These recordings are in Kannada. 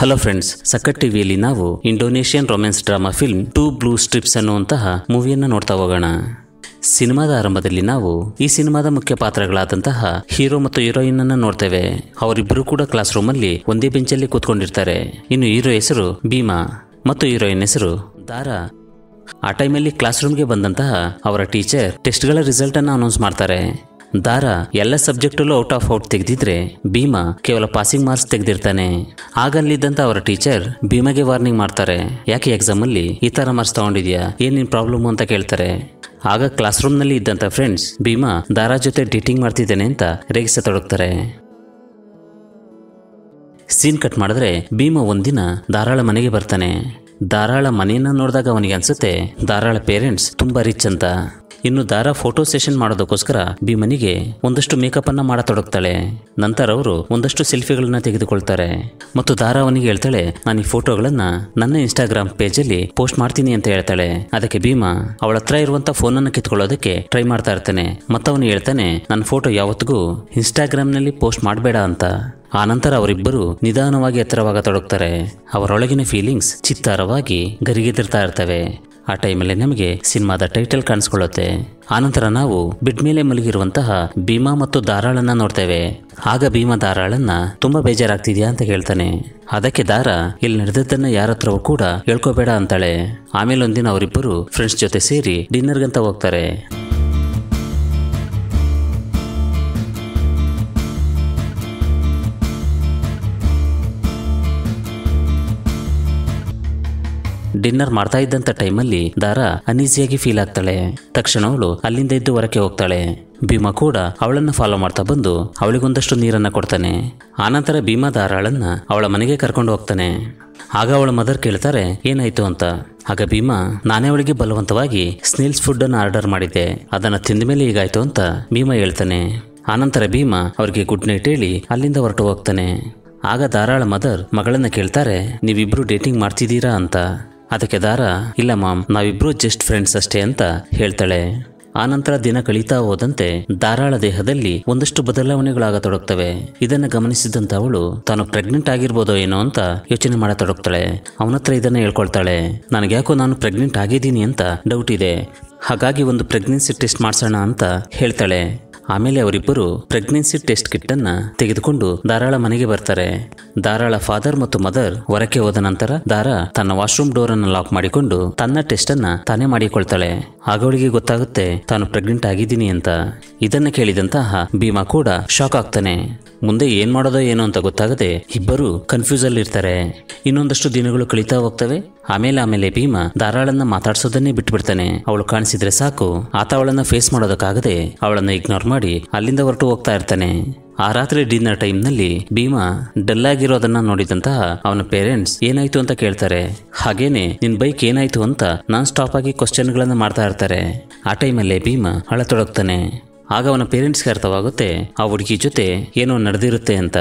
ಹಲೋ ಫ್ರೆಂಡ್ಸ್ ಸಕ್ಕಟ್ ಟಿವಿಯಲ್ಲಿ ನಾವು Indonesian romance drama film two blue stripes ಅನ್ನುವಂತಹ ಮೂವಿಯನ್ನು ನೋಡ್ತಾ ಹೋಗೋಣ ಸಿನಿಮಾದ ಆರಂಭದಲ್ಲಿ ನಾವು ಈ ಸಿನಿಮಾದ ಮುಖ್ಯ ಪಾತ್ರಗಳಾದಂತಹ ಹೀರೋ ಮತ್ತು ಹೀರೋಯಿನ್ ಅನ್ನ ನೋಡ್ತೇವೆ ಅವರಿಬ್ಬರು ಕೂಡ ಕ್ಲಾಸ್ ರೂಮ್ ಅಲ್ಲಿ ಒಂದೇ ಬೆಂಚಲ್ಲಿ ಕೂತ್ಕೊಂಡಿರ್ತಾರೆ ಇನ್ನು ಹೀರೋ ಹೆಸರು ಭೀಮಾ ಮತ್ತು ಹೀರೋಯಿನ್ ಹೆಸರು ದಾರಾ ಆ ಟೈಮಲ್ಲಿ ಕ್ಲಾಸ್ ರೂಮ್ಗೆ ಬಂದಂತಹ ಅವರ ಟೀಚರ್ ಟೆಸ್ಟ್ಗಳ ರಿಸಲ್ಟ್ ಅನ್ನು ಅನೌನ್ಸ್ ಮಾಡ್ತಾರೆ ದಾರಾ ಎಲ್ಲ ಸಬ್ಜೆಕ್ಟಲ್ಲೂ ಔಟ್ ಆಫ್ ಔಟ್ ತೆಗೆದಿದ್ರೆ ಭೀಮಾ ಕೇವಲ ಪಾಸಿಂಗ್ ಮಾರ್ಕ್ಸ್ ತೆಗೆದಿರ್ತಾನೆ ಆಗಲ್ಲಿದ್ದಂತ ಅವರ ಟೀಚರ್ ಭೀಮಾಗೆ ವಾರ್ನಿಂಗ್ ಮಾಡ್ತಾರೆ ಯಾಕೆ ಎಕ್ಸಾಮ್ ಅಲ್ಲಿ ಈ ತರ ಮಾರ್ಕ್ಸ್ ತಗೊಂಡಿದ್ಯಾ ಏನೇನು ಪ್ರಾಬ್ಲಮ್ ಅಂತ ಕೇಳ್ತಾರೆ ಆಗ ಕ್ಲಾಸ್ ರೂಮ್ ನಲ್ಲಿ ಇದ್ದಂತ ಫ್ರೆಂಡ್ಸ್ ಭೀಮಾ ದಾರಾ ಜೊತೆ ಡೇಟಿಂಗ್ ಮಾಡ್ತಿದ್ದೇನೆ ಅಂತ ತೊಡಗ್ತಾರೆ ಸೀನ್ ಕಟ್ ಮಾಡಿದ್ರೆ ಭೀಮಾ ಒಂದಿನ ಧಾರಾಳ ಮನೆಗೆ ಬರ್ತಾನೆ ಧಾರಾಳ ಮನೆಯನ್ನ ನೋಡಿದಾಗ ಅವನಿಗೆ ಅನ್ಸುತ್ತೆ ಧಾರಾಳ ಪೇರೆಂಟ್ಸ್ ತುಂಬಾ ರಿಚ್ ಅಂತ ಇನ್ನು ದಾರಾ ಫೋಟೋ ಸೆಷನ್ ಮಾಡೋದಕ್ಕೋಸ್ಕರ ಭೀಮನಿಗೆ ಒಂದಷ್ಟು ಮೇಕಪ್ ಅನ್ನ ಮಾಡತೊಡಗ್ತಾಳೆ ನಂತರ ಅವರು ಒಂದಷ್ಟು ಸೆಲ್ಫಿಗಳನ್ನ ತೆಗೆದುಕೊಳ್ತಾರೆ ಮತ್ತು ದಾರಾ ಹೇಳ್ತಾಳೆ ನಾನು ಈ ಫೋಟೋಗಳನ್ನ ನನ್ನ ಇನ್ಸ್ಟಾಗ್ರಾಮ್ ಪೇಜ್ ಅಲ್ಲಿ ಪೋಸ್ಟ್ ಮಾಡ್ತೀನಿ ಅಂತ ಹೇಳ್ತಾಳೆ ಅದಕ್ಕೆ ಭೀಮಾ ಅವಳ ಹತ್ರ ಇರುವಂತ ಫೋನ್ ಅನ್ನು ಕಿತ್ಕೊಳ್ಳೋದಕ್ಕೆ ಟ್ರೈ ಮಾಡ್ತಾ ಇರ್ತಾನೆ ಮತ್ತವನು ಹೇಳ್ತಾನೆ ನನ್ನ ಫೋಟೋ ಯಾವತ್ತಿಗೂ ಇನ್ಸ್ಟಾಗ್ರಾಮ್ ನಲ್ಲಿ ಪೋಸ್ಟ್ ಮಾಡಬೇಡ ಅಂತ ಆ ನಂತರ ಅವರಿಬ್ಬರು ನಿಧಾನವಾಗಿ ಎತ್ತರವಾಗ ತೊಡಗ್ತಾರೆ ಅವರೊಳಗಿನ ಫೀಲಿಂಗ್ಸ್ ಚಿತ್ತಾರವಾಗಿ ಗರಿಗೆದಿರ್ತಾ ಇರ್ತವೆ ಆ ಟೈಮಲ್ಲಿ ನಮಗೆ ಸಿನಿಮಾದ ಟೈಟಲ್ ಕಾಣಿಸ್ಕೊಳ್ಳುತ್ತೆ ಆನಂತರ ನಾವು ಬಿಡ್ ಮೇಲೆ ಮಲಗಿರುವಂತಹ ಭೀಮಾ ಮತ್ತು ದಾರಾಳನ್ನ ನೋಡ್ತೇವೆ ಆಗ ಭೀಮಾ ದಾರಾಳನ್ನ ತುಂಬಾ ಬೇಜಾರಾಗ್ತಿದ್ಯಾ ಅಂತ ಹೇಳ್ತಾನೆ ಅದಕ್ಕೆ ದಾರ ಇಲ್ಲಿ ನಡೆದದ್ದನ್ನ ಯಾರತ್ರವೂ ಕೂಡ ಹೇಳ್ಕೋಬೇಡ ಅಂತಾಳೆ ಆಮೇಲೆ ಒಂದಿನ ಅವರಿಬ್ಬರು ಫ್ರೆಂಡ್ಸ್ ಜೊತೆ ಸೇರಿ ಡಿನ್ನರ್ಗಂತ ಹೋಗ್ತಾರೆ ಡಿನ್ನರ್ ಮಾಡ್ತಾ ಇದ್ದಂತ ಟೈಮಲ್ಲಿ ದಾರಾ ಅನೀಸಿಯಾಗಿ ಫೀಲ್ ಆಗ್ತಾಳೆ ತಕ್ಷಣ ಅವಳು ಅಲ್ಲಿಂದ ಇದ್ದು ಹೊರಕ್ಕೆ ಹೋಗ್ತಾಳೆ ಭೀಮಾ ಕೂಡ ಅವಳನ್ನು ಫಾಲೋ ಮಾಡ್ತಾ ಬಂದು ಅವಳಿಗೊಂದಷ್ಟು ನೀರನ್ನು ಕೊಡ್ತಾನೆ ಆನಂತರ ಭೀಮಾ ಧಾರಾಳನ್ನ ಅವಳ ಮನೆಗೆ ಕರ್ಕೊಂಡು ಹೋಗ್ತಾನೆ ಆಗ ಅವಳ ಮದರ್ ಕೇಳ್ತಾರೆ ಏನಾಯ್ತು ಅಂತ ಆಗ ಭೀಮಾ ನಾನೇ ಅವಳಿಗೆ ಬಲವಂತವಾಗಿ ಸ್ನೀಲ್ಸ್ ಫುಡ್ ಅನ್ನು ಆರ್ಡರ್ ಮಾಡಿದ್ದೆ ಅದನ್ನ ತಿಂದ ಮೇಲೆ ಈಗಾಯ್ತು ಅಂತ ಭೀಮಾ ಹೇಳ್ತಾನೆ ಆನಂತರ ಭೀಮಾ ಅವ್ರಿಗೆ ಗುಡ್ ನೈಟ್ ಹೇಳಿ ಅಲ್ಲಿಂದ ಹೊರಟು ಹೋಗ್ತಾನೆ ಆಗ ಧಾರಾಳ ಮದರ್ ಮಗಳನ್ನ ಕೇಳ್ತಾರೆ ನೀವಿಬ್ರು ಡೇಟಿಂಗ್ ಮಾಡ್ತಿದ್ದೀರಾ ಅಂತ ಅದಕ್ಕೆ ದಾರ ಇಲ್ಲ ಮಾಮ್ ನಾವಿಬ್ರು ಜಸ್ಟ್ ಫ್ರೆಂಡ್ಸ್ ಅಷ್ಟೇ ಅಂತ ಹೇಳ್ತಾಳೆ ಆನಂತರ ದಿನ ಕಳೀತಾ ಹೋದಂತೆ ಧಾರಾಳ ದೇಹದಲ್ಲಿ ಒಂದಷ್ಟು ಬದಲಾವಣೆಗಳಾಗತೊಡಗ್ತವೆ ಇದನ್ನ ಗಮನಿಸಿದಂತ ಅವಳು ತಾನು ಪ್ರೆಗ್ನೆಂಟ್ ಆಗಿರ್ಬೋದೋ ಏನೋ ಅಂತ ಯೋಚನೆ ಮಾಡತೊಡಗ್ತಾಳೆ ಅವನತ್ರ ಇದನ್ನ ಹೇಳ್ಕೊಳ್ತಾಳೆ ನನಗ್ಯಾಕೋ ನಾನು ಪ್ರೆಗ್ನೆಂಟ್ ಆಗಿದ್ದೀನಿ ಅಂತ ಡೌಟ್ ಇದೆ ಹಾಗಾಗಿ ಒಂದು ಪ್ರೆಗ್ನೆನ್ಸಿ ಟೆಸ್ಟ್ ಮಾಡ್ಸೋಣ ಅಂತ ಹೇಳ್ತಾಳೆ ಆಮೇಲೆ ಅವರಿಬ್ಬರು ಪ್ರೆಗ್ನೆನ್ಸಿ ಟೆಸ್ಟ್ ಕಿಟ್ ಅನ್ನ ತೆಗೆದುಕೊಂಡು ದಾರಾಳ ಮನೆಗೆ ಬರ್ತಾರೆ ದಾರಾಳ ಫಾದರ್ ಮತ್ತು ಮದರ್ ಹೊರಕ್ಕೆ ಹೋದ ನಂತರ ದಾರಾ ತನ್ನ ವಾಶ್ರೂಮ್ ಡೋರ್ ಅನ್ನು ಲಾಕ್ ಮಾಡಿಕೊಂಡು ತನ್ನ ಟೆಸ್ಟ್ ಅನ್ನ ತಾನೇ ಮಾಡಿಕೊಳ್ತಾಳೆ ಆಗ ಅವಳಿಗೆ ಗೊತ್ತಾಗುತ್ತೆ ತಾನು ಪ್ರೆಗ್ನೆಂಟ್ ಆಗಿದ್ದೀನಿ ಅಂತ ಇದನ್ನ ಕೇಳಿದಂತಹ ಭೀಮಾ ಕೂಡ ಶಾಕ್ ಆಗ್ತಾನೆ ಮುಂದೆ ಏನ್ ಮಾಡೋದೋ ಏನೋ ಅಂತ ಗೊತ್ತಾಗದೆ ಇಬ್ಬರು ಕನ್ಫ್ಯೂಸ್ ಅಲ್ಲಿ ಇರ್ತಾರೆ ಇನ್ನೊಂದಷ್ಟು ದಿನಗಳು ಕಳೀತಾ ಹೋಗ್ತವೆ ಆಮೇಲೆ ಆಮೇಲೆ ಭೀಮಾ ಧಾರಾಳನ್ನ ಮಾತಾಡ್ಸೋದನ್ನೇ ಬಿಟ್ಬಿಡ್ತಾನೆ ಅವಳು ಕಾಣಿಸಿದ್ರೆ ಸಾಕು ಆತ ಅವಳನ್ನ ಫೇಸ್ ಮಾಡೋದಕ್ಕಾಗದೆ ಅವಳನ್ನ ಇಗ್ನೋರ್ ಮಾಡಿ ಮಾಡಿ ಅಲ್ಲಿಂದ ಹೊರಟು ಹೋಗ್ತಾ ಇರ್ತಾನೆ ಆ ರಾತ್ರಿ ಡಿನ್ನರ್ ಟೈಮ್ನಲ್ಲಿ ಭೀಮಾ ಡಲ್ ಆಗಿರೋದನ್ನ ನೋಡಿದಂತಹ ಅವನ ಪೇರೆಂಟ್ಸ್ ಏನಾಯ್ತು ಅಂತ ಕೇಳ್ತಾರೆ ಹಾಗೇನೆ ನಿನ್ ಬೈಕ್ ಏನಾಯ್ತು ಅಂತ ನಾನ್ ಸ್ಟಾಪ್ ಆಗಿ ಗಳನ್ನ ಮಾಡ್ತಾ ಇರ್ತಾರೆ ಆ ಟೈಮಲ್ಲೇ ಭೀಮಾ ಅಳತೊಡಗ್ತಾನೆ ಆಗ ಅವನ ಪೇರೆಂಟ್ಸ್ಗೆ ಅರ್ಥವಾಗುತ್ತೆ ಆ ಹುಡುಗಿ ಜೊತೆ ಏನೋ ನಡೆದಿರುತ್ತೆ ಅಂತ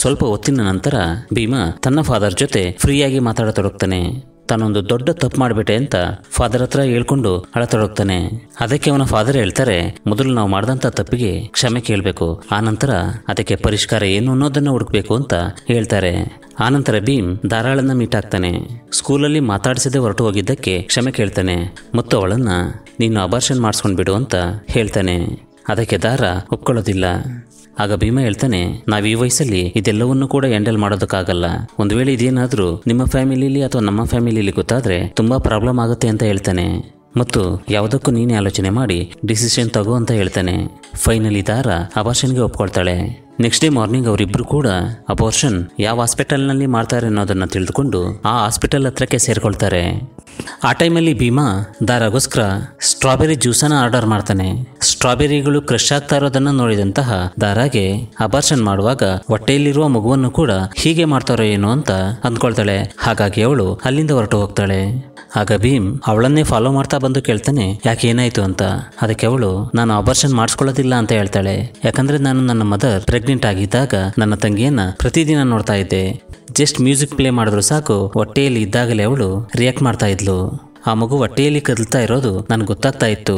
ಸ್ವಲ್ಪ ಹೊತ್ತಿನ ನಂತರ ಭೀಮಾ ತನ್ನ ಫಾದರ್ ಜೊತೆ ಫ್ರೀಯಾಗಿ ಮಾತಾಡತೊಡಗ್ತಾನೆ ತಾನೊಂದು ದೊಡ್ಡ ತಪ್ಪು ಮಾಡಿಬಿಟ್ಟೆ ಅಂತ ಫಾದರ್ ಹತ್ರ ಹೇಳ್ಕೊಂಡು ಅಳತೊಡಗ್ತಾನೆ ಅದಕ್ಕೆ ಅವನ ಫಾದರ್ ಹೇಳ್ತಾರೆ ಮೊದಲು ನಾವು ಮಾಡಿದಂಥ ತಪ್ಪಿಗೆ ಕ್ಷಮೆ ಕೇಳಬೇಕು ಆನಂತರ ಅದಕ್ಕೆ ಪರಿಷ್ಕಾರ ಏನು ಅನ್ನೋದನ್ನು ಹುಡುಕಬೇಕು ಅಂತ ಹೇಳ್ತಾರೆ ಆನಂತರ ಭೀಮ್ ಧಾರಾಳನ್ನ ಮೀಟ್ ಆಗ್ತಾನೆ ಸ್ಕೂಲಲ್ಲಿ ಮಾತಾಡಿಸದೆ ಹೊರಟು ಹೋಗಿದ್ದಕ್ಕೆ ಕ್ಷಮೆ ಕೇಳ್ತಾನೆ ಮತ್ತು ಅವಳನ್ನ ನೀನು ಅಬಾರ್ಷನ್ ಮಾಡಿಸ್ಕೊಂಡ್ಬಿಡು ಅಂತ ಹೇಳ್ತಾನೆ ಅದಕ್ಕೆ ದಾರ ಒಪ್ಕೊಳ್ಳೋದಿಲ್ಲ ಆಗ ಭೀಮ ಹೇಳ್ತಾನೆ ನಾವ್ ಈ ವಯಸ್ಸಲ್ಲಿ ಇದೆಲ್ಲವನ್ನು ಕೂಡ ಹ್ಯಾಂಡಲ್ ಮಾಡೋದಕ್ಕಾಗಲ್ಲ ಒಂದ್ ವೇಳೆ ಇದೇನಾದರೂ ನಿಮ್ಮ ಫ್ಯಾಮಿಲಿಯಲ್ಲಿ ಅಥವಾ ನಮ್ಮ ಫ್ಯಾಮಿಲಿಲಿ ಗೊತ್ತಾದ್ರೆ ತುಂಬಾ ಪ್ರಾಬ್ಲಮ್ ಆಗುತ್ತೆ ಅಂತ ಹೇಳ್ತಾನೆ ಮತ್ತು ಯಾವುದಕ್ಕೂ ನೀನೇ ಆಲೋಚನೆ ಮಾಡಿ ಡಿಸಿಷನ್ ತಗೋ ಅಂತ ಹೇಳ್ತಾನೆ ಫೈನಲಿ ದಾರ ಅಬಾರ್ಷನ್ಗೆ ಒಪ್ಕೊಳ್ತಾಳೆ ನೆಕ್ಸ್ಟ್ ಡೇ ಮಾರ್ನಿಂಗ್ ಅವರಿಬ್ರು ಕೂಡ ಅಬೋರ್ಷನ್ ಯಾವ ಹಾಸ್ಪಿಟಲ್ನಲ್ಲಿ ಮಾಡ್ತಾರೆ ಅನ್ನೋದನ್ನು ತಿಳಿದುಕೊಂಡು ಆ ಹಾಸ್ಪಿಟಲ್ ಹತ್ರಕ್ಕೆ ಸೇರ್ಕೊಳ್ತಾರೆ ಆ ಟೈಮಲ್ಲಿ ಭೀಮಾ ದಾರಾಗೋಸ್ಕರ ಸ್ಟ್ರಾಬೆರಿ ಜ್ಯೂಸನ್ನು ಆರ್ಡರ್ ಮಾಡ್ತಾನೆ ಸ್ಟ್ರಾಬೆರಿಗಳು ಕ್ರಶ್ ಆಗ್ತಾ ಇರೋದನ್ನು ನೋಡಿದಂತಹ ದಾರಾಗೆ ಅಬಾರ್ಷನ್ ಮಾಡುವಾಗ ಹೊಟ್ಟೆಯಲ್ಲಿರುವ ಮಗುವನ್ನು ಕೂಡ ಹೀಗೆ ಮಾಡ್ತಾರೋ ಏನೋ ಅಂತ ಅಂದ್ಕೊಳ್ತಾಳೆ ಹಾಗಾಗಿ ಅವಳು ಅಲ್ಲಿಂದ ಹೊರಟು ಹೋಗ್ತಾಳೆ ಆಗ ಭೀಮ್ ಅವಳನ್ನೇ ಫಾಲೋ ಮಾಡ್ತಾ ಬಂದು ಕೇಳ್ತಾನೆ ಯಾಕೆ ಏನಾಯ್ತು ಅಂತ ಅದಕ್ಕೆ ಅವಳು ನಾನು ಆಪರೇಷನ್ ಮಾಡಿಸ್ಕೊಳ್ಳೋದಿಲ್ಲ ಅಂತ ಹೇಳ್ತಾಳೆ ಯಾಕಂದ್ರೆ ನಾನು ನನ್ನ ಮದರ್ ಪ್ರೆಗ್ನೆಂಟ್ ಆಗಿದ್ದಾಗ ನನ್ನ ತಂಗಿಯನ್ನ ಪ್ರತಿದಿನ ನೋಡ್ತಾ ಇದ್ದೆ ಜಸ್ಟ್ ಮ್ಯೂಸಿಕ್ ಪ್ಲೇ ಮಾಡಿದ್ರು ಸಾಕು ಹೊಟ್ಟೆಯಲ್ಲಿ ಇದ್ದಾಗಲೇ ಅವಳು ರಿಯಾಕ್ಟ್ ಮಾಡ್ತಾ ಇದ್ಲು ಆ ಮಗು ಹೊಟ್ಟೆಯಲ್ಲಿ ಕದಲ್ತಾ ಇರೋದು ನನಗೆ ಗೊತ್ತಾಗ್ತಾ ಇತ್ತು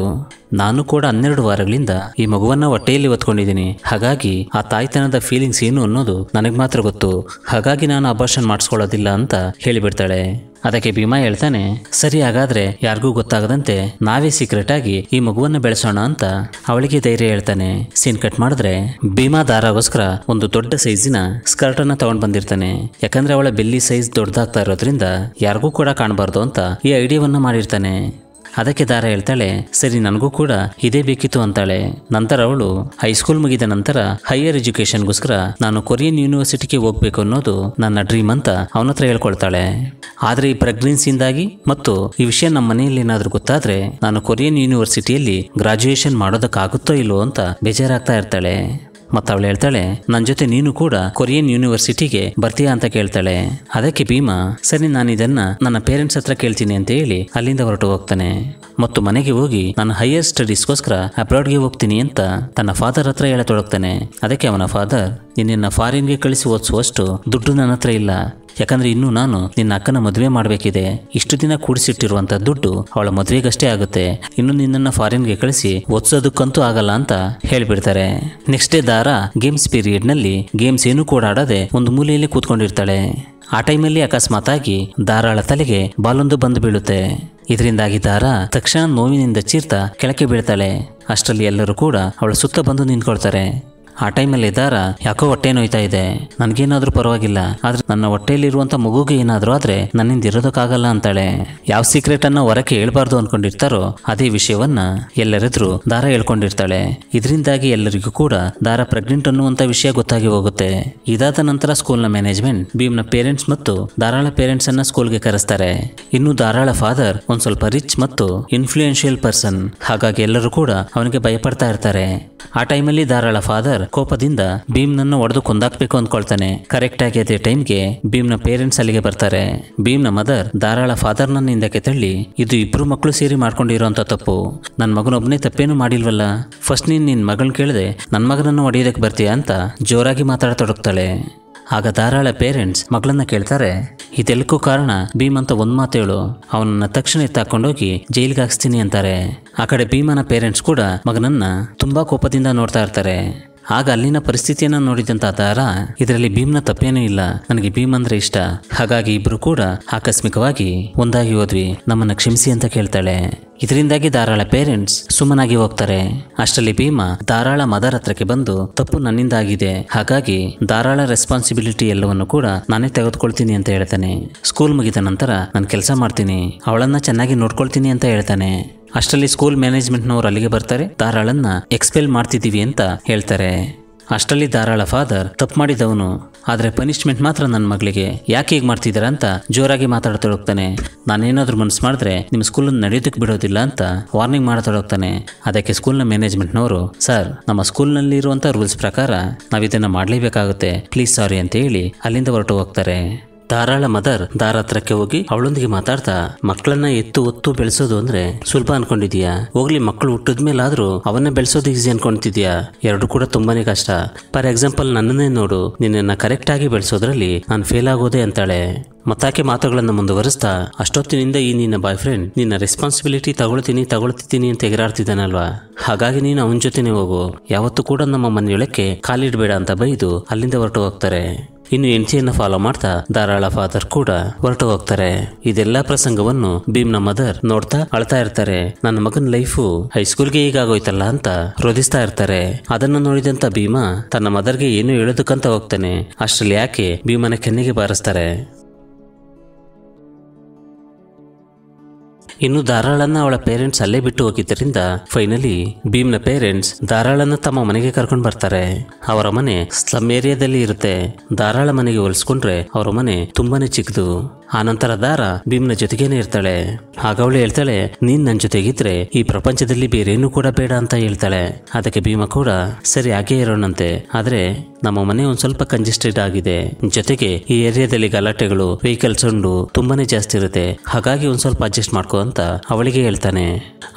ನಾನು ಕೂಡ ಹನ್ನೆರಡು ವಾರಗಳಿಂದ ಈ ಮಗುವನ್ನ ಹೊಟ್ಟೆಯಲ್ಲಿ ಒತ್ಕೊಂಡಿದ್ದೀನಿ ಹಾಗಾಗಿ ಆ ತಾಯ್ತನದ ಫೀಲಿಂಗ್ಸ್ ಏನು ಅನ್ನೋದು ನನಗೆ ಮಾತ್ರ ಗೊತ್ತು ಹಾಗಾಗಿ ನಾನು ಅಬಾರ್ಷನ್ ಮಾಡಿಸ್ಕೊಳ್ಳೋದಿಲ್ಲ ಅಂತ ಹೇಳಿಬಿಡ್ತಾಳೆ ಅದಕ್ಕೆ ಭೀಮಾ ಹೇಳ್ತಾನೆ ಸರಿ ಹಾಗಾದ್ರೆ ಯಾರಿಗೂ ಗೊತ್ತಾಗದಂತೆ ನಾವೇ ಸೀಕ್ರೆಟ್ ಆಗಿ ಈ ಮಗುವನ್ನು ಬೆಳೆಸೋಣ ಅಂತ ಅವಳಿಗೆ ಧೈರ್ಯ ಹೇಳ್ತಾನೆ ಸೀನ್ ಕಟ್ ಮಾಡಿದ್ರೆ ಭೀಮಾ ದಾರಾಗೋಸ್ಕರ ಒಂದು ದೊಡ್ಡ ಸೈಜಿನ ಸ್ಕರ್ಟ್ ಅನ್ನ ತಗೊಂಡ್ ಬಂದಿರ್ತಾನೆ ಯಾಕಂದ್ರೆ ಅವಳ ಬೆಲ್ಲಿ ಸೈಜ್ ದೊಡ್ಡದಾಗ್ತಾ ಇರೋದ್ರಿಂದ ಯಾರಿಗೂ ಕೂಡ ಕಾಣಬಾರ್ದು ಅಂತ ಈ ಐಡಿಯಾವನ್ನು ಮಾಡಿರ್ತಾನೆ ಅದಕ್ಕೆ ದಾರ ಹೇಳ್ತಾಳೆ ಸರಿ ನನಗೂ ಕೂಡ ಇದೇ ಬೇಕಿತ್ತು ಅಂತಾಳೆ ನಂತರ ಅವಳು ಹೈಸ್ಕೂಲ್ ಮುಗಿದ ನಂತರ ಹೈಯರ್ ಎಜುಕೇಷನ್ಗೋಸ್ಕರ ನಾನು ಕೊರಿಯನ್ ಯೂನಿವರ್ಸಿಟಿಗೆ ಹೋಗ್ಬೇಕು ಅನ್ನೋದು ನನ್ನ ಡ್ರೀಮ್ ಅಂತ ಅವನ ಹತ್ರ ಹೇಳ್ಕೊಳ್ತಾಳೆ ಆದರೆ ಈ ಪ್ರೆಗ್ನೆನ್ಸಿಯಿಂದಾಗಿ ಮತ್ತು ಈ ವಿಷಯ ನಮ್ಮ ಮನೆಯಲ್ಲಿ ಏನಾದರೂ ಗೊತ್ತಾದರೆ ನಾನು ಕೊರಿಯನ್ ಯೂನಿವರ್ಸಿಟಿಯಲ್ಲಿ ಗ್ರಾಜ್ಯುಯೇಷನ್ ಮಾಡೋದಕ್ಕಾಗುತ್ತೋ ಇಲ್ಲೋ ಅಂತ ಬೇಜಾರಾಗ್ತಾ ಇರ್ತಾಳೆ ಮತ್ತು ಅವಳು ಹೇಳ್ತಾಳೆ ನನ್ನ ಜೊತೆ ನೀನು ಕೂಡ ಕೊರಿಯನ್ ಯೂನಿವರ್ಸಿಟಿಗೆ ಬರ್ತೀಯಾ ಅಂತ ಕೇಳ್ತಾಳೆ ಅದಕ್ಕೆ ಭೀಮಾ ಸರಿ ನಾನು ಇದನ್ನ ನನ್ನ ಪೇರೆಂಟ್ಸ್ ಹತ್ರ ಕೇಳ್ತೀನಿ ಅಂತ ಹೇಳಿ ಅಲ್ಲಿಂದ ಹೊರಟು ಹೋಗ್ತಾನೆ ಮತ್ತು ಮನೆಗೆ ಹೋಗಿ ನಾನು ಹೈಯರ್ ಸ್ಟಡೀಸ್ಗೋಸ್ಕರ ಅಬ್ರಾಡ್ಗೆ ಹೋಗ್ತೀನಿ ಅಂತ ತನ್ನ ಫಾದರ್ ಹತ್ರ ಹೇಳತೊಡಗ್ತಾನೆ ಅದಕ್ಕೆ ಅವನ ಫಾದರ್ ನಿನ್ನ ಫಾರಿನ್ಗೆ ಕಳಿಸಿ ಓದಿಸುವಷ್ಟು ದುಡ್ಡು ನನ್ನ ಹತ್ರ ಇಲ್ಲ ಯಾಕಂದ್ರೆ ಇನ್ನು ನಾನು ನಿನ್ನ ಅಕ್ಕನ ಮದುವೆ ಮಾಡಬೇಕಿದೆ ಇಷ್ಟು ದಿನ ಕೂಡಿಸಿಟ್ಟಿರುವಂತ ದುಡ್ಡು ಅವಳ ಮದುವೆಗಷ್ಟೇ ಆಗುತ್ತೆ ಇನ್ನು ನಿನ್ನನ್ನ ಫಾರಿನ್ಗೆ ಕಳಿಸಿ ಓದಿಸೋದಕ್ಕಂತೂ ಆಗಲ್ಲ ಅಂತ ಹೇಳಿಬಿಡ್ತಾರೆ next day Dara games period ನಲ್ಲಿ ಗೇಮ್ಸ್ ಏನೂ ಕೂಡ ಆಡದೆ ಒಂದು ಮೂಲೆಯಲ್ಲಿ ಕೂತ್ಕೊಂಡಿರ್ತಾಳೆ ಆ ಟೈಮಲ್ಲಿ ಅಕಸ್ಮಾತ್ ಆಗಿ ದಾರಾಳ ತಲೆಗೆ ಬಾಲೊಂದು ಬಂದು ಬೀಳುತ್ತೆ ಇದರಿಂದಾಗಿ ದಾರ ತಕ್ಷಣ ನೋವಿನಿಂದ ಚೀರ್ತಾ ಕೆಳಕ್ಕೆ ಬೀಳ್ತಾಳೆ ಅಷ್ಟರಲ್ಲಿ ಎಲ್ಲರೂ ಕೂಡ ಅವಳ ಸುತ್ತ ಬಂದು ನಿಂತ್ಕೊಳ್ತಾರೆ ಆ ಟೈಮಲ್ಲಿ ದಾರ ಯಾಕೋ ಹೊಟ್ಟೆ ನೋಯ್ತಾ ಇದೆ ನನಗೇನಾದರೂ ಪರವಾಗಿಲ್ಲ ಆದ್ರೆ ನನ್ನ ಹೊಟ್ಟೆಯಲ್ಲಿರುವಂಥ ಮಗುಗೆ ಏನಾದರೂ ಆದರೆ ನನ್ನಿಂದ ಇರೋದಕ್ಕಾಗಲ್ಲ ಅಂತಾಳೆ ಯಾವ ಸೀಕ್ರೆಟ್ ಅನ್ನ ಹೊರಕ್ಕೆ ಹೇಳ್ಬಾರ್ದು ಅನ್ಕೊಂಡಿರ್ತಾರೋ ಅದೇ ವಿಷಯವನ್ನ ಎಲ್ಲರಿದ್ರು ದಾರ ಹೇಳ್ಕೊಂಡಿರ್ತಾಳೆ ಇದರಿಂದಾಗಿ ಎಲ್ಲರಿಗೂ ಕೂಡ ದಾರ ಪ್ರೆಗ್ನೆಂಟ್ ಅನ್ನುವಂಥ ವಿಷಯ ಗೊತ್ತಾಗಿ ಹೋಗುತ್ತೆ ಇದಾದ ನಂತರ ಸ್ಕೂಲ್ನ ಮ್ಯಾನೇಜ್ಮೆಂಟ್ ಭೀಮ್ನ ಪೇರೆಂಟ್ಸ್ ಮತ್ತು ಧಾರಾಳ ಪೇರೆಂಟ್ಸ್ ಅನ್ನ ಸ್ಕೂಲ್ಗೆ ಕರೆಸ್ತಾರೆ ಇನ್ನು ಧಾರಾಳ ಫಾದರ್ ಒಂದ್ ಸ್ವಲ್ಪ ರಿಚ್ ಮತ್ತು ಇನ್ಫ್ಲೂಯೆನ್ಷಿಯಲ್ ಪರ್ಸನ್ ಹಾಗಾಗಿ ಎಲ್ಲರೂ ಕೂಡ ಅವನಿಗೆ ಭಯಪಡ್ತಾ ಇರ್ತಾರೆ ಆ ಟೈಮಲ್ಲಿ ಧಾರಾಳ ಫಾದರ್ ಕೋಪದಿಂದ ಭೀಮ್ನನ್ನು ಒಡೆದು ಕೊಂದಾಕ್ಬೇಕು ಅಂದ್ಕೊಳ್ತಾನೆ ಕರೆಕ್ಟ್ ಆಗಿ ಅದೇ ಟೈಮ್ಗೆ ಭೀಮ್ನ ಪೇರೆಂಟ್ಸ್ ಅಲ್ಲಿಗೆ ಬರ್ತಾರೆ ಭೀಮ್ನ ಮದರ್ ಧಾರಾಳ ನನ್ನ ಹಿಂದಕ್ಕೆ ತಳ್ಳಿ ಇದು ಇಬ್ರು ಮಕ್ಕಳು ಸೇರಿ ಮಾಡ್ಕೊಂಡಿರೋಂಥ ತಪ್ಪು ನನ್ನ ಮಗನೊಬ್ಬನೇ ತಪ್ಪೇನು ಮಾಡಿಲ್ವಲ್ಲ ಫಸ್ಟ್ ನೀನು ನಿನ್ನ ಮಗಳನ್ನ ಕೇಳಿದೆ ನನ್ನ ಮಗನನ್ನು ಹೊಡಿಯೋದಕ್ಕೆ ಬರ್ತೀಯಾ ಅಂತ ಜೋರಾಗಿ ಮಾತಾಡತೊಡಗ್ತಾಳೆ ಆಗ ಧಾರಾಳ ಪೇರೆಂಟ್ಸ್ ಮಗಳನ್ನ ಕೇಳ್ತಾರೆ ಇದೆಲ್ಲಕ್ಕೂ ಕಾರಣ ಭೀಮ್ ಅಂತ ಒಂದು ಮಾತು ಹೇಳು ಅವನನ್ನ ತಕ್ಷಣ ತಾಕೊಂಡೋಗಿ ಜೈಲಿಗೆ ಹಾಕಿಸ್ತೀನಿ ಅಂತಾರೆ ಆ ಕಡೆ ಭೀಮನ ಪೇರೆಂಟ್ಸ್ ಕೂಡ ಮಗನನ್ನ ತುಂಬಾ ಕೋಪದಿಂದ ನೋಡ್ತಾ ಇರ್ತಾರೆ ಆಗ ಅಲ್ಲಿನ ಪರಿಸ್ಥಿತಿಯನ್ನು ನೋಡಿದಂತ ತಾರ ಇದರಲ್ಲಿ ಭೀಮ್ನ ತಪ್ಪೇನೂ ಇಲ್ಲ ನನಗೆ ಭೀಮ್ ಅಂದ್ರೆ ಇಷ್ಟ ಹಾಗಾಗಿ ಇಬ್ರು ಕೂಡ ಆಕಸ್ಮಿಕವಾಗಿ ಒಂದಾಗಿ ಹೋದ್ವಿ ನಮ್ಮನ್ನ ಕ್ಷಮಿಸಿ ಅಂತ ಕೇಳ್ತಾಳೆ ಇದರಿಂದಾಗಿ ಧಾರಾಳ ಪೇರೆಂಟ್ಸ್ ಸುಮ್ಮನಾಗಿ ಹೋಗ್ತಾರೆ ಅಷ್ಟರಲ್ಲಿ ಭೀಮ ಧಾರಾಳ ಮದರ್ ಹತ್ರಕ್ಕೆ ಬಂದು ತಪ್ಪು ನನ್ನಿಂದ ಆಗಿದೆ ಹಾಗಾಗಿ ಧಾರಾಳ ರೆಸ್ಪಾನ್ಸಿಬಿಲಿಟಿ ಎಲ್ಲವನ್ನು ಕೂಡ ನಾನೇ ತೆಗೆದುಕೊಳ್ತೀನಿ ಅಂತ ಹೇಳ್ತಾನೆ ಸ್ಕೂಲ್ ಮುಗಿದ ನಂತರ ನಾನು ಕೆಲಸ ಮಾಡ್ತೀನಿ ಅವಳನ್ನ ಚೆನ್ನಾಗಿ ನೋಡ್ಕೊಳ್ತೀನಿ ಅಂತ ಹೇಳ್ತಾನೆ ಅಷ್ಟರಲ್ಲಿ ಸ್ಕೂಲ್ ಮ್ಯಾನೇಜ್ಮೆಂಟ್ನವರು ಅಲ್ಲಿಗೆ ಬರ್ತಾರೆ ಧಾರಾಳನ್ನ ಎಕ್ಸ್ಪೆಲ್ ಮಾಡ್ತಿದ್ದೀವಿ ಅಂತ ಹೇಳ್ತಾರೆ ಅಷ್ಟರಲ್ಲಿ ಧಾರಾಳ ಫಾದರ್ ತಪ್ಪು ಮಾಡಿದವನು ಆದರೆ ಪನಿಷ್ಮೆಂಟ್ ಮಾತ್ರ ನನ್ನ ಮಗಳಿಗೆ ಯಾಕೆ ಹೀಗೆ ಮಾಡ್ತಿದ್ದೀರಾ ಅಂತ ಜೋರಾಗಿ ಹೋಗ್ತಾನೆ ನಾನೇನಾದರೂ ಮನಸ್ಸು ಮಾಡಿದ್ರೆ ನಿಮ್ಮ ಸ್ಕೂಲನ್ನು ನಡೆಯೋದಕ್ಕೆ ಬಿಡೋದಿಲ್ಲ ಅಂತ ವಾರ್ನಿಂಗ್ ಹೋಗ್ತಾನೆ ಅದಕ್ಕೆ ಸ್ಕೂಲ್ನ ಮ್ಯಾನೇಜ್ಮೆಂಟ್ನವರು ಸರ್ ನಮ್ಮ ಸ್ಕೂಲ್ನಲ್ಲಿರುವಂಥ ರೂಲ್ಸ್ ಪ್ರಕಾರ ನಾವು ಇದನ್ನು ಮಾಡಲೇಬೇಕಾಗುತ್ತೆ ಪ್ಲೀಸ್ ಸಾರಿ ಅಂತ ಹೇಳಿ ಅಲ್ಲಿಂದ ಹೊರಟು ಹೋಗ್ತಾರೆ ಧಾರಾಳ ಮದರ್ ದಾರ ಹತ್ರಕ್ಕೆ ಹೋಗಿ ಅವಳೊಂದಿಗೆ ಮಾತಾಡ್ತಾ ಮಕ್ಕಳನ್ನ ಎತ್ತು ಒತ್ತು ಬೆಳೆಸೋದು ಅಂದ್ರೆ ಸುಲಭ ಅನ್ಕೊಂಡಿದ್ಯಾ ಹೋಗ್ಲಿ ಮಕ್ಕಳು ಹುಟ್ಟಿದ ಮೇಲಾದ್ರೂ ಅವನ್ನ ಬೆಳೆಸೋದು ಈಸಿ ಅನ್ಕೊಂತಿದ್ಯಾ ಎರಡು ಕೂಡ ತುಂಬಾನೇ ಕಷ್ಟ ಫಾರ್ ಎಕ್ಸಾಂಪಲ್ ನನ್ನನ್ನೇ ನೋಡು ನಿನ್ನ ಕರೆಕ್ಟ್ ಆಗಿ ಬೆಳೆಸೋದ್ರಲ್ಲಿ ನಾನು ಫೇಲ್ ಆಗೋದೆ ಅಂತಾಳೆ ಮತ್ತಾಕೆ ಮಾತುಗಳನ್ನು ಮುಂದುವರಿಸ್ತಾ ಅಷ್ಟೊತ್ತಿನಿಂದ ಈ ನಿನ್ನ ಬಾಯ್ ಫ್ರೆಂಡ್ ನಿನ್ನ ರೆಸ್ಪಾನ್ಸಿಬಿಲಿಟಿ ತಗೊಳ್ತೀನಿ ತಗೊಳ್ತಿದ್ದೀನಿ ಅಂತ ಎಗರಾಡ್ತಿದ್ದಾನಲ್ವಾ ಹಾಗಾಗಿ ನೀನು ಅವನ ಜೊತೆನೆ ಹೋಗು ಯಾವತ್ತೂ ಕೂಡ ನಮ್ಮ ಮನೆಯೊಳಕ್ಕೆ ಕಾಲಿಡ್ಬೇಡ ಅಂತ ಬೈದು ಅಲ್ಲಿಂದ ಹೊರಟು ಹೋಗ್ತಾರೆ ಇನ್ನು ಹೆಂಡತಿಯನ್ನ ಫಾಲೋ ಮಾಡ್ತಾ ಧಾರಾಳ ಫಾದರ್ ಕೂಡ ಹೊರಟು ಹೋಗ್ತಾರೆ ಇದೆಲ್ಲಾ ಪ್ರಸಂಗವನ್ನು ಭೀಮ್ನ ಮದರ್ ನೋಡ್ತಾ ಅಳ್ತಾ ಇರ್ತಾರೆ ನನ್ನ ಮಗನ ಲೈಫು ಹೈಸ್ಕೂಲ್ಗೆ ಈಗಾಗೋಯ್ತಲ್ಲ ಅಂತ ರೋಧಿಸ್ತಾ ಇರ್ತಾರೆ ಅದನ್ನು ನೋಡಿದಂತ ಭೀಮಾ ತನ್ನ ಮದರ್ಗೆ ಏನು ಹೇಳೋದಕ್ಕಂತ ಹೋಗ್ತಾನೆ ಅಷ್ಟ್ರಲ್ಲಿ ಯಾಕೆ ಭೀಮನ ಕೆನ್ನೆಗೆ ಬಾರಿಸ್ತಾರೆ ಇನ್ನು ಧಾರಾಳನ್ನ ಅವಳ ಪೇರೆಂಟ್ಸ್ ಅಲ್ಲೇ ಬಿಟ್ಟು ಹೋಗಿದ್ದರಿಂದ ಫೈನಲಿ ಭೀಮ್ನ ಪೇರೆಂಟ್ಸ್ ಧಾರಾಳನ್ನ ತಮ್ಮ ಮನೆಗೆ ಕರ್ಕೊಂಡು ಬರ್ತಾರೆ ಅವರ ಮನೆ ಸ್ಲಮ್ ಏರಿಯಾದಲ್ಲಿ ಇರುತ್ತೆ ಧಾರಾಳ ಮನೆಗೆ ಹೋಲಿಸ್ಕೊಂಡ್ರೆ ಅವರ ಮನೆ ತುಂಬಾನೇ ಚಿಕ್ಕದು ಆನಂತರ ದಾರ ಭೀಮ್ನ ಜೊತೆಗೇನೆ ಇರ್ತಾಳೆ ಆಗ ಅವಳು ಹೇಳ್ತಾಳೆ ನೀನ್ ನನ್ನ ಜೊತೆಗಿದ್ರೆ ಈ ಪ್ರಪಂಚದಲ್ಲಿ ಏನು ಕೂಡ ಬೇಡ ಅಂತ ಹೇಳ್ತಾಳೆ ಅದಕ್ಕೆ ಭೀಮ ಕೂಡ ಸರಿ ಹಾಗೆ ಇರೋಣಂತೆ ಆದ್ರೆ ನಮ್ಮ ಮನೆ ಒಂದು ಸ್ವಲ್ಪ ಕಂಜೆಸ್ಟೆಡ್ ಆಗಿದೆ ಜೊತೆಗೆ ಈ ಏರಿಯಾದಲ್ಲಿ ಗಲಾಟೆಗಳು ವೆಹಿಕಲ್ ಉಂಡು ತುಂಬಾನೇ ಜಾಸ್ತಿ ಇರುತ್ತೆ ಹಾಗಾಗಿ ಒಂದು ಸ್ವಲ್ಪ ಅಡ್ಜಸ್ಟ್ ಮಾಡ್ಕೋ ಅಂತ ಅವಳಿಗೆ ಹೇಳ್ತಾನೆ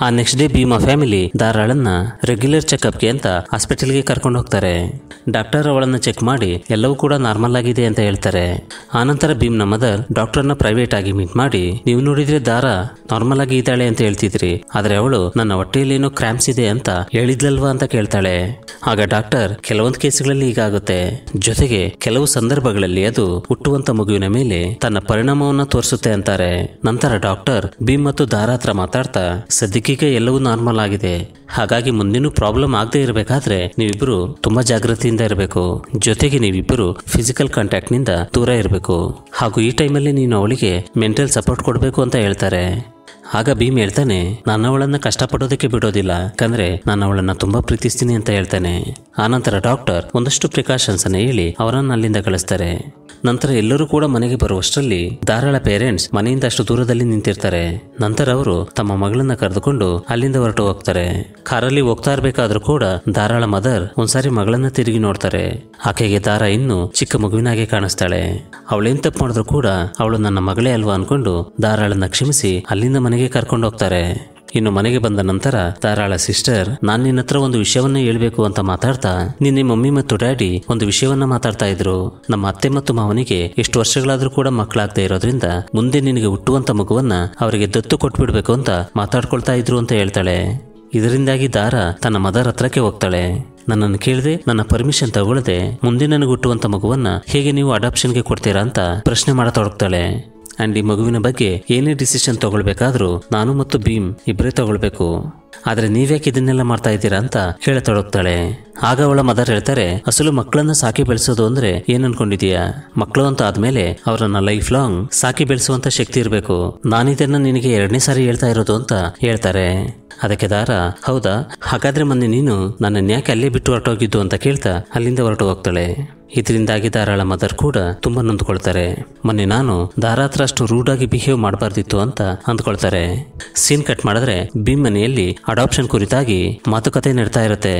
ಆ ನೆಕ್ಸ್ಟ್ ಡೇ ಭೀಮಾ ಫ್ಯಾಮಿಲಿ ದಾರಾಳನ್ನ ರೆಗ್ಯುಲರ್ ಚೆಕಪ್ಗೆ ಅಂತ ಹಾಸ್ಪಿಟಲ್ಗೆ ಕರ್ಕೊಂಡು ಹೋಗ್ತಾರೆ ಡಾಕ್ಟರ್ ಅವಳನ್ನ ಚೆಕ್ ಮಾಡಿ ಎಲ್ಲವೂ ಕೂಡ ನಾರ್ಮಲ್ ಆಗಿದೆ ಅಂತ ಹೇಳ್ತಾರೆ ಆನಂತರ ಭೀಮ್ನ ಮದರ್ ಡಾಕ್ಟರ್ನ ಪ್ರೈವೇಟ್ ಆಗಿ ಮೀಟ್ ಮಾಡಿ ನೀವು ನೋಡಿದ್ರೆ ದಾರ ನಾರ್ಮಲ್ ಆಗಿ ಇದ್ದಾಳೆ ಅಂತ ಹೇಳ್ತಿದ್ರಿ ಆದ್ರೆ ಅವಳು ನನ್ನ ಹೊಟ್ಟೆಯಲ್ಲಿ ಏನೋ ಕ್ರಾಂಪ್ಸ್ ಇದೆ ಅಂತ ಹೇಳಿದ್ಲಲ್ವಾ ಅಂತ ಕೇಳ್ತಾಳೆ ಆಗ ಡಾಕ್ಟರ್ ಕೆಲವೊಂದು ಕೇಸ್ಗಳಲ್ಲಿ ಈಗ ಜೊತೆಗೆ ಕೆಲವು ಸಂದರ್ಭಗಳಲ್ಲಿ ಅದು ಹುಟ್ಟುವಂತ ಮಗುವಿನ ಮೇಲೆ ತನ್ನ ಪರಿಣಾಮವನ್ನ ತೋರಿಸುತ್ತೆ ಅಂತಾರೆ ನಂತರ ಡಾಕ್ಟರ್ ಬಿ ಮತ್ತು ದಾರ ಹತ್ರ ಮಾತಾಡ್ತಾ ಸದ್ಯಕ್ಕೆ ಎಲ್ಲವೂ ನಾರ್ಮಲ್ ಆಗಿದೆ ಹಾಗಾಗಿ ಮುಂದಿನೂ ಪ್ರಾಬ್ಲಮ್ ಆಗದೆ ಇರಬೇಕಾದ್ರೆ ನೀವಿಬ್ರು ತುಂಬಾ ಜಾಗೃತಿಯಿಂದ ಇರಬೇಕು ಜೊತೆಗೆ ನೀವಿಬ್ಬರು ಫಿಸಿಕಲ್ ಕಾಂಟ್ಯಾಕ್ಟ್ ನಿಂದ ದೂರ ಇರಬೇಕು ಹಾಗೂ ಈ ಟೈಮಲ್ಲಿ ನೀನು ಅವಳಿಗೆ ಮೆಂಟಲ್ ಸಪೋರ್ಟ್ ಕೊಡಬೇಕು ಅಂತ ಹೇಳ್ತಾರೆ ಆಗ ಭೀಮ್ ಹೇಳ್ತಾನೆ ನಾನು ಕಷ್ಟಪಡೋದಕ್ಕೆ ಬಿಡೋದಿಲ್ಲ ಯಾಕಂದ್ರೆ ನಾನು ಅವಳನ್ನ ತುಂಬಾ ಪ್ರೀತಿಸ್ತೀನಿ ಅಂತ ಹೇಳ್ತಾನೆ ಆನಂತರ ಡಾಕ್ಟರ್ ಒಂದಷ್ಟು ಪ್ರಿಕಾಷನ್ಸ್ ಅನ್ನ ಹೇಳಿ ಅವರನ್ನು ಅಲ್ಲಿಂದ ಕಳಿಸ್ತಾರೆ ನಂತರ ಎಲ್ಲರೂ ಕೂಡ ಮನೆಗೆ ಬರುವಷ್ಟರಲ್ಲಿ ಧಾರಾಳ ಪೇರೆಂಟ್ಸ್ ಮನೆಯಿಂದ ಅಷ್ಟು ದೂರದಲ್ಲಿ ನಿಂತಿರ್ತಾರೆ ನಂತರ ಅವರು ತಮ್ಮ ಮಗಳನ್ನ ಕರೆದುಕೊಂಡು ಅಲ್ಲಿಂದ ಹೊರಟು ಹೋಗ್ತಾರೆ ಕಾರಲ್ಲಿ ಹೋಗ್ತಾ ಇರ್ಬೇಕಾದ್ರೂ ಕೂಡ ಧಾರಾಳ ಮದರ್ ಒಂದ್ಸಾರಿ ಮಗಳನ್ನ ತಿರುಗಿ ನೋಡ್ತಾರೆ ಆಕೆಗೆ ದಾರ ಇನ್ನು ಚಿಕ್ಕ ಮಗುವಿನಾಗೆ ಕಾಣಿಸ್ತಾಳೆ ಅವಳೇನ್ ತಪ್ಪು ಮಾಡಿದ್ರು ಕೂಡ ಅವಳು ನನ್ನ ಮಗಳೇ ಅಲ್ವಾ ಅನ್ಕೊಂಡು ಧಾರಾಳನ್ನ ಕ್ಷಮಿಸಿ ಅಲ್ಲಿಂದ ಮನೆ ಮನೆಗೆ ಕರ್ಕೊಂಡು ಹೋಗ್ತಾರೆ ಇನ್ನು ಮನೆಗೆ ಬಂದ ನಂತರ ತಾರಾಳ ಸಿಸ್ಟರ್ ನಾನ್ ನಿನ್ನ ಹತ್ರ ಒಂದು ವಿಷಯವನ್ನ ಹೇಳ್ಬೇಕು ಅಂತ ಮಾತಾಡ್ತಾ ನಿನ್ನೆ ಮಮ್ಮಿ ಮತ್ತು ಡ್ಯಾಡಿ ಒಂದು ವಿಷಯವನ್ನ ಮಾತಾಡ್ತಾ ಇದ್ರು ನಮ್ಮ ಅತ್ತೆ ಮತ್ತು ಮಾವನಿಗೆ ಎಷ್ಟು ವರ್ಷಗಳಾದ್ರೂ ಕೂಡ ಮಕ್ಕಳಾಗ್ತಾ ಇರೋದ್ರಿಂದ ಮುಂದೆ ನಿನಗೆ ಹುಟ್ಟುವಂತ ಮಗುವನ್ನ ಅವರಿಗೆ ದತ್ತು ಕೊಟ್ಬಿಡ್ಬೇಕು ಅಂತ ಮಾತಾಡ್ಕೊಳ್ತಾ ಇದ್ರು ಅಂತ ಹೇಳ್ತಾಳೆ ಇದರಿಂದಾಗಿ ದಾರ ತನ್ನ ಮದರ್ ಹತ್ರಕ್ಕೆ ಹೋಗ್ತಾಳೆ ನನ್ನನ್ನು ಕೇಳದೆ ನನ್ನ ಪರ್ಮಿಷನ್ ತಗೊಳ್ಳದೆ ಮುಂದೆ ನನಗೆ ಹುಟ್ಟುವಂತ ಮಗುವನ್ನ ಹೇಗೆ ನೀವು ಅಡಾಪ್ಷನ್ಗೆ ಕೊಡ್ತೀರಾ ಅಂತ ಪ್ರಶ್ನೆ ಮಾಡತೊಡಗ್ತಾಳೆ ಆ್ಯಂಡ್ ಈ ಮಗುವಿನ ಬಗ್ಗೆ ಏನೇ ಡಿಸಿಷನ್ ತಗೊಳ್ಬೇಕಾದ್ರೂ ನಾನು ಮತ್ತು ಭೀಮ್ ಇಬ್ಬರೇ ತಗೊಳ್ಬೇಕು ಆದರೆ ನೀವ್ಯಾಕೆ ಇದನ್ನೆಲ್ಲ ಮಾಡ್ತಾ ಇದ್ದೀರಾ ಅಂತ ಹೇಳತೊಡಗ್ತಾಳೆ ಆಗ ಅವಳ ಮದರ್ ಹೇಳ್ತಾರೆ ಅಸಲು ಮಕ್ಕಳನ್ನ ಸಾಕಿ ಬೆಳೆಸೋದು ಅಂದ್ರೆ ಏನ್ ಅನ್ಕೊಂಡಿದೀಯಾ ಮಕ್ಕಳು ಅಂತ ಆದ್ಮೇಲೆ ಅವರನ್ನ ಲೈಫ್ ಲಾಂಗ್ ಸಾಕಿ ಬೆಳೆಸುವಂತ ಶಕ್ತಿ ಇರಬೇಕು ನಾನಿದನ್ನ ನಿನಗೆ ಎರಡನೇ ಸಾರಿ ಹೇಳ್ತಾ ಇರೋದು ಅಂತ ಹೇಳ್ತಾರೆ ಅದಕ್ಕೆ ದಾರ ಹೌದಾ ಹಾಗಾದ್ರೆ ಮೊನ್ನೆ ನೀನು ನನ್ನ ನ್ಯಾಕೆ ಅಲ್ಲೇ ಬಿಟ್ಟು ಹೊರಟೋಗಿದ್ದು ಅಂತ ಕೇಳ್ತಾ ಅಲ್ಲಿಂದ ಹೊರಟು ಹೋಗ್ತಾಳೆ ಇದರಿಂದಾಗಿ ದಾರಾಳ ಮದರ್ ಕೂಡ ತುಂಬಾ ನೊಂದ್ಕೊಳ್ತಾರೆ ಮೊನ್ನೆ ನಾನು ದಾರಾತ್ರ ಅಷ್ಟು ರೂಡಾಗಿ ಬಿಹೇವ್ ಮಾಡಬಾರ್ದಿತ್ತು ಅಂತ ಅಂದ್ಕೊಳ್ತಾರೆ ಸೀನ್ ಕಟ್ ಮಾಡಿದ್ರೆ ಭೀಮ್ ಮನೆಯಲ್ಲಿ ಅಡಾಪ್ಷನ್ ಕುರಿತಾಗಿ ಮಾತುಕತೆ ನಡೀತಾ ಇರುತ್ತೆ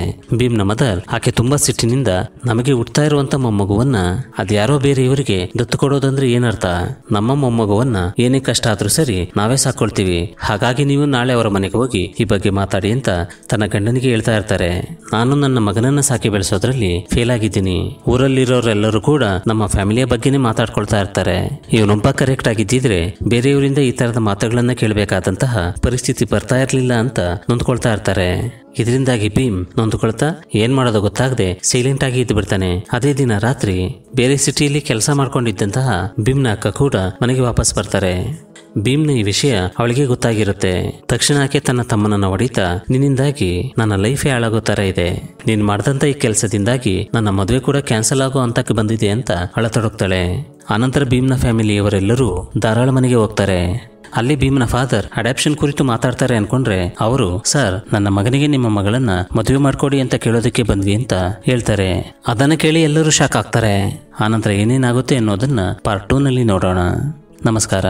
ನ ಮದರ್ ಆಕೆ ತುಂಬಾ ಸಿಟ್ಟಿನಿಂದ ನಮಗೆ ಹುಟ್ತಾ ಇರುವಂತ ಮೊಮ್ಮಗುವನ್ನ ಅದ್ಯಾರೋ ಬೇರೆ ಇವರಿಗೆ ದತ್ತು ಕೊಡೋದಂದ್ರೆ ಏನರ್ಥ ನಮ್ಮ ಮೊಮ್ಮಗುವನ್ನ ಏನೇ ಕಷ್ಟ ಆದ್ರೂ ಸರಿ ನಾವೇ ಸಾಕೊಳ್ತೀವಿ ಹಾಗಾಗಿ ನೀವು ನಾಳೆ ಅವರ ಮನೆಗೆ ಹೋಗಿ ಬಗ್ಗೆ ಮಾತಾಡಿ ಅಂತ ತನ್ನ ಗಂಡನಿಗೆ ಹೇಳ್ತಾ ಇರ್ತಾರೆ ನಾನು ನನ್ನ ಮಗನನ್ನ ಸಾಕಿ ಬೆಳೆಸೋದ್ರಲ್ಲಿ ಫೇಲ್ ಆಗಿದ್ದೀನಿ ಊರಲ್ಲಿರೋರೆಲ್ಲರೂ ಕೂಡ ನಮ್ಮ ಫ್ಯಾಮಿಲಿಯ ಬಗ್ಗೆನೇ ಮಾತಾಡ್ಕೊಳ್ತಾ ಇರ್ತಾರೆ ಇವನೊಬ್ಬ ಕರೆಕ್ಟ್ ಆಗಿದ್ದಿದ್ರೆ ಬೇರೆಯವರಿಂದ ಈ ತರದ ಮಾತುಗಳನ್ನ ಕೇಳಬೇಕಾದಂತಹ ಪರಿಸ್ಥಿತಿ ಬರ್ತಾ ಇರಲಿಲ್ಲ ಅಂತ ನೊಂದ್ಕೊಳ್ತಾ ಇರ್ತಾರೆ ಇದರಿಂದಾಗಿ ಭೀಮ್ ನೊಂದ್ಕೊಳ್ತಾ ಏನ್ ಮಾಡೋದು ಗೊತ್ತಾಗದೆ ಸೈಲೆಂಟ್ ಆಗಿ ಇದ್ದು ಬಿಡ್ತಾನೆ ಅದೇ ದಿನ ರಾತ್ರಿ ಬೇರೆ ಸಿಟಿಯಲ್ಲಿ ಕೆಲಸ ಮಾಡ್ಕೊಂಡಿದ್ದಂತಹ ಭೀಮ್ನ ಅಕ್ಕ ಕೂಡ ಮನೆಗೆ ವಾಪಸ್ ಬರ್ತಾರೆ ಭೀಮ್ನ ಈ ವಿಷಯ ಅವಳಿಗೆ ಗೊತ್ತಾಗಿರುತ್ತೆ ತಕ್ಷಣ ಆಕೆ ತನ್ನ ತಮ್ಮನನ್ನ ಹೊಡಿತಾ ನಿನ್ನಿಂದಾಗಿ ನನ್ನ ಲೈಫೇ ಹಾಳಾಗೋ ತರ ಇದೆ ನೀನ್ ಮಾಡಿದಂಥ ಈ ಕೆಲಸದಿಂದಾಗಿ ನನ್ನ ಮದುವೆ ಕೂಡ ಕ್ಯಾನ್ಸಲ್ ಆಗೋ ಹಂತಕ್ಕೆ ಬಂದಿದೆ ಅಂತ ಅಳತೊಡಗ್ತಾಳೆ ಅನಂತರ ಭೀಮ್ನ ಫ್ಯಾಮಿಲಿಯವರೆಲ್ಲರೂ ಧಾರಾಳ ಮನೆಗೆ ಹೋಗ್ತಾರೆ ಅಲ್ಲಿ ಭೀಮ್ನ ಫಾದರ್ ಅಡಾಪ್ಷನ್ ಕುರಿತು ಮಾತಾಡ್ತಾರೆ ಅನ್ಕೊಂಡ್ರೆ ಅವರು ಸರ್ ನನ್ನ ಮಗನಿಗೆ ನಿಮ್ಮ ಮಗಳನ್ನ ಮದುವೆ ಮಾಡ್ಕೊಡಿ ಅಂತ ಕೇಳೋದಕ್ಕೆ ಬಂದ್ವಿ ಅಂತ ಹೇಳ್ತಾರೆ ಅದನ್ನ ಕೇಳಿ ಎಲ್ಲರೂ ಶಾಕ್ ಆಗ್ತಾರೆ ಆನಂತರ ಏನೇನಾಗುತ್ತೆ ಅನ್ನೋದನ್ನ ಪಾರ್ಟ್ ಟೂನಲ್ಲಿ ನೋಡೋಣ ನಮಸ್ಕಾರ